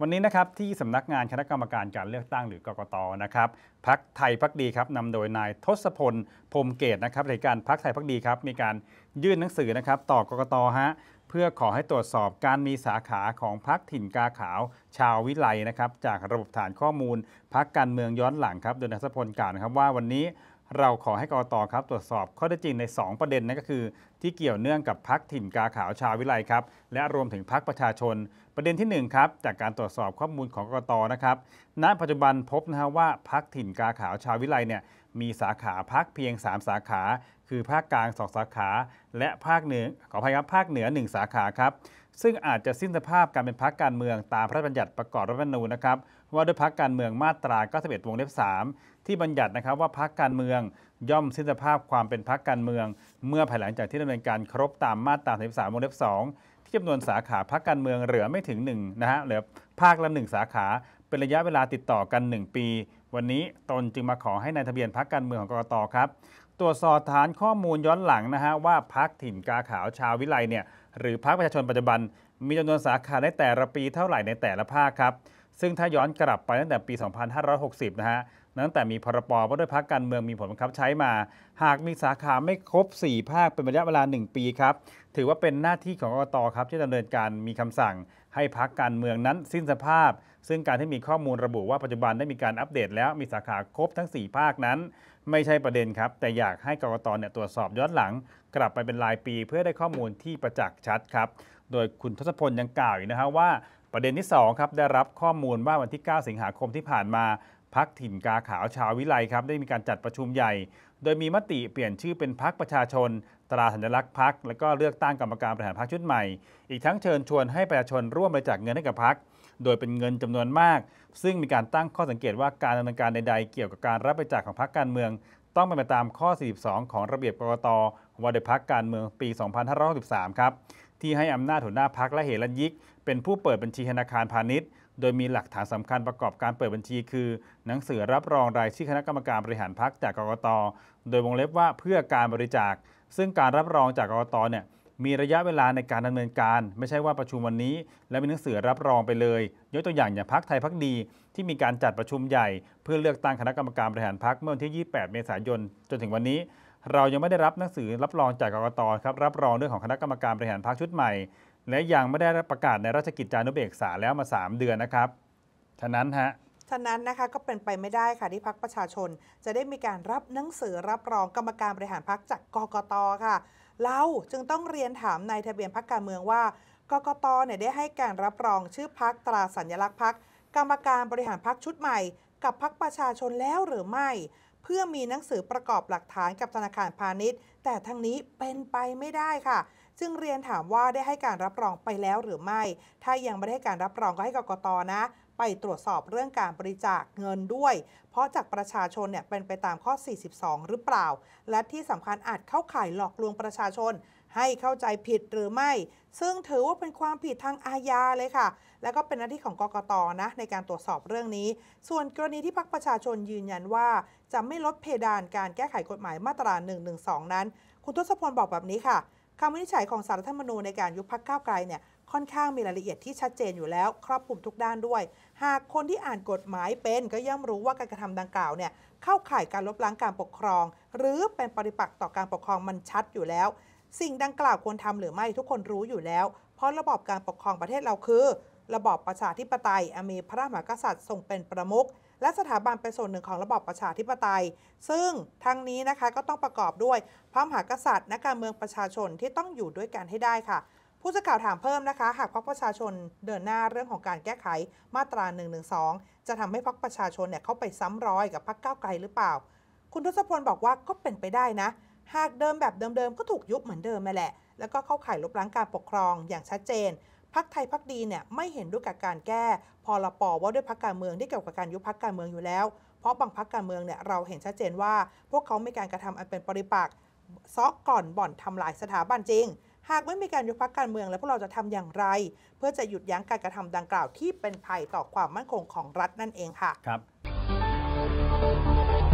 วันนี้นะครับที่สำนักงานคณะกรรมการการเลือกตั้งหรือกกตนะครับพักไทยพักดีครับนำโดยนายทศพลพรมเกตนะครับในการพักไทยพักดีครับ มีการยื่นหนังสือนะครับ ต่อกกตฮะเพื่อขอให้ตรวจสอบการมีสาขาของพักถิ่นกาขาว ชาววิไลนะครับ จากระบบฐานข้อมูล พักการเมืองย้อนหลังครับโดยนายทศพลกล่าวนะครับว่าวันนี้เราขอให้กรตครับ ตรวจสอบข้อเท็จจริงใน 2 ประเด็นนั่นก็คือ ที่เกี่ยวเนื่องกับพักถิ่นกาขาวชาววิไลครับ และรวมถึงพักประชาชน ประเด็นที่ 1 ครับจากการตรวจสอบข้อมูลของกรตนะครับ ณ ปัจจุบันพบนะฮะว่าพักถิ่นกาขาวชาววิไลเนี่ยมีสาขาพักเพียง 3 สาขา คือภาคกลาง2สาขา และภาคเหนือ ขออภัยครับภาคเหนือ 1 สาขาครับซึ่งอาจจะสิ้นสภาพการเป็นพักการเมืองตามพระราชบัญญัติประกอบรัฐธรรมนูญนะครับว่าด้วยพักการเมืองมาตรา 91 วงเล็บ 3 ที่บัญญัตินะครับว่าพักการเมืองย่อมสิ้นสภาพความเป็นพักการเมือง เมื่อภายหลังจากที่ดำเนินการครบตามมาตรา9 3วงเล็บ 2 ที่จำนวนสาขาพักการเมืองเหลือไม่ถึง1นะฮะเหลือภาคละ1สาขาเป็นระยะเวลาติดต่อกัน 1 ปี วันนี้ตนจึงมาขอให้ในายทะเบียนพักการเมืองของกรกตครับตรวจสอบฐานข้อมูลย้อนหลังนะฮะว่าพักถิ่นกาขาวชาววิไลเนี่ยหรือพรรคประชาชนปัจจุบันมีจำนวนสาขาในแต่ละปีเท่าไหร่ในแต่ละภาคครับ ซึ่งถ้าย้อนกลับไปตั้งแต่ปี 2560 นะฮะตั้งแต่มีพรบว่าด้วยพรรคการเมืองมีผลบังคับใช้มา หากมีสาขาไม่ครบ 4 ภาคเป็นระยะเวลา 1 ปีครับ ถือว่าเป็นหน้าที่ของกกตครับ ที่ดำเนินการมีคำสั่ง ให้พรรคการเมืองนั้นสิ้นสภาพซึ่งการที่มีข้อมูลระบุว่าปัจจุบันได้มีการอัปเดตแล้วมีสาขาครบทั้ง 4 ภาคนั้น ไม่ใช่ประเด็นครับ แต่อยากให้กรกตเนี่ยตรวจสอบย้อนหลัง กลับไปเป็นรายปีเพื่อได้ข้อมูลที่ประจักษ์ชัดครับ โดยคุณทศพลยังกล่าวอีกนะครับว่า ประเด็นที่2ครับได้รับข้อมูลว่า วันที่ 9 สิงหาคมที่ผ่านมาพักถิ่นกาขาวชาววิไลครับได้มีการจัดประชุมใหญ่ โดยมีมติเปลี่ยนชื่อเป็นพักประชาชน ตราสัญลักษณ์พักและก็เลือกตั้งกรรมการบริหารพักชุดใหม่อีกทั้งเชิญชวนให้ประชาชนร่วมบริจาคเงินให้กับพักโดยเป็นเงินจำนวนมาก ซึ่งมีการตั้งข้อสังเกตว่าการดำเนินการใดๆ เกี่ยวกับการรับบริจาคของพักการเมือง ต้องเป็นไปตามข้อ 42 ของระเบียบกรกตว่าโดยพักการเมืองปี 2563ครับที่ให้อำนาจหัวหน้าพักและเหรัญยิก เป็นผู้เปิดบัญชีธนาคารพาณิชย์โดยมีหลักฐานสำคัญประกอบการเปิดบัญชีคือ หนังสือรับรอง รายชื่อคณะกรรมการบริหารพรรคจากกรกต โดยวงเล็บว่าเพื่อการบริจาค ซึ่งการรับรองจากกรกตเนี่ยมีระยะเวลาในการดำเนินการ ไม่ใช่ว่าประชุมวันนี้ และมีหนังสือรับรองไปเลย ยกตัวอย่างอย่างพักไทยพักดีที่มีการจัดประชุมใหญ่ เพื่อเลือกตั้งคณะกรรมการบริหารพักเมื่อวันที่ 28 เมษายนจนถึงวันนี้ เรายังไม่ได้รับหนังสือรับรองจากกรกตครับรับรองเรื่องของคณะกรรมการบริหารพักชุดใหม่และยังไม่ได้ประกาศในราชกิจจานุเบกษาแล้วมา 3 เดือนนะครับ ฉะนั้นฮะฉะนั้นนะคะก็เป็นไปไม่ได้ค่ะที่พักประชาชน จะได้มีการรับหนังสือรับรองกรรมการบริหารพักจากกกตค่ะ เราจึงต้องเรียนถามนายทะเบียนพักการเมืองว่า กกตเนี่ยได้ให้การรับรองชื่อพักตราสัญลักษณ์พักกรรมการบริหารพักชุดใหม่ กับพักประชาชนแล้วหรือไม่ เพื่อมีหนังสือประกอบหลักฐานกับธนาคารพาณิชย์ แต่ทั้งนี้เป็นไปไม่ได้ค่ะจึงเรียนถามว่าได้ให้การรับรองไปแล้วหรือไม่ ถ้ายังไม่ได้ให้การรับรองก็ให้กกตนะ ไปตรวจสอบเรื่องการบริจาคเงินด้วย เพราะจากประชาชนเนี่ยเป็นไปตามข้อ 42 หรือเปล่า และที่สำคัญอาจเข้าข่ายหลอกลวงประชาชน ให้เข้าใจผิดหรือไม่ ซึ่งถือว่าเป็นความผิดทางอาญาเลยค่ะ แล้วก็เป็นหน้าที่ของกกตนะ ในการตรวจสอบเรื่องนี้ ส่วนกรณีที่พักประชาชนยืนยันว่า จะไม่ลดเพดานการแก้ไขกฎหมายมาตรา 112 นั้น คุณทศพลบอกแบบนี้ค่ะคำวินิจฉัยของสารรัฐธรรมนูญในการยุบพักก้าวไกลเนี่ยค่อนข้างมีรายละเอียดที่ชัดเจนอยู่แล้ว ครอบคลุมทุกด้านด้วย หากคนที่อ่านกฎหมายเป็น ก็ย่อมรู้ว่าการกระทำดังกล่าวเนี่ยเข้าข่ายการลบล้างการปกครอง หรือเป็นปฏิปักษ์ต่อการปกครองมันชัดอยู่แล้ว สิ่งดังกล่าวควรทำหรือไม่ทุกคนรู้อยู่แล้ว เพราะระบบการปกครองประเทศเราคือระบอบประชาธิปไตยอมีพระมหากษัตริย์ทรงเป็นประมุขและสถาบันเป็นส่วนหนึ่งของระบอบประชาธิปไตย ซึ่งทั้งนี้นะคะก็ต้องประกอบด้วย พระมหากษัตริย์นักการเมืองประชาชนที่ต้องอยู่ด้วยกันให้ได้ค่ะ ผู้สื่อข่าวถามเพิ่มนะคะ หากพรรคประชาชนเดินหน้าเรื่องของการแก้ไขมาตรา1นึจะทำให้พรรคประชาชนเนี่ยเข้าไปซ้ำรอยกับพรรคก้าวไกลหรือเปล่า คุณทศพลบอกว่าก็เป็นไปได้นะ หากเดิมแบบเดิมๆก็ถูกยุบเหมือนเดิมมาแหละแล้วก็เข้าข่ายลบล้างการปกครองอย่างชัดเจนพักไทยพักดีเนี่ยไม่เห็นด้วยกับการแก้ พอลปอว่าด้วยพักการเมืองที่เกี่ยวกับการยุบพักการเมืองอยู่แล้ว เพราะบางพักการเมืองเนี่ยเราเห็นชัดเจนว่า พวกเขามีการกระทำอันเป็นปริปักษ์ซอกก่อนบ่อนทำลายสถาบันจริง หากไม่มีการยุบพักการเมือง แล้วพวกเราจะทำอย่างไร เพื่อจะหยุดยั้งการกระทำดังกล่าว ที่เป็นภัยต่อความมั่นคงของรัฐนั่นเองค่ะครับ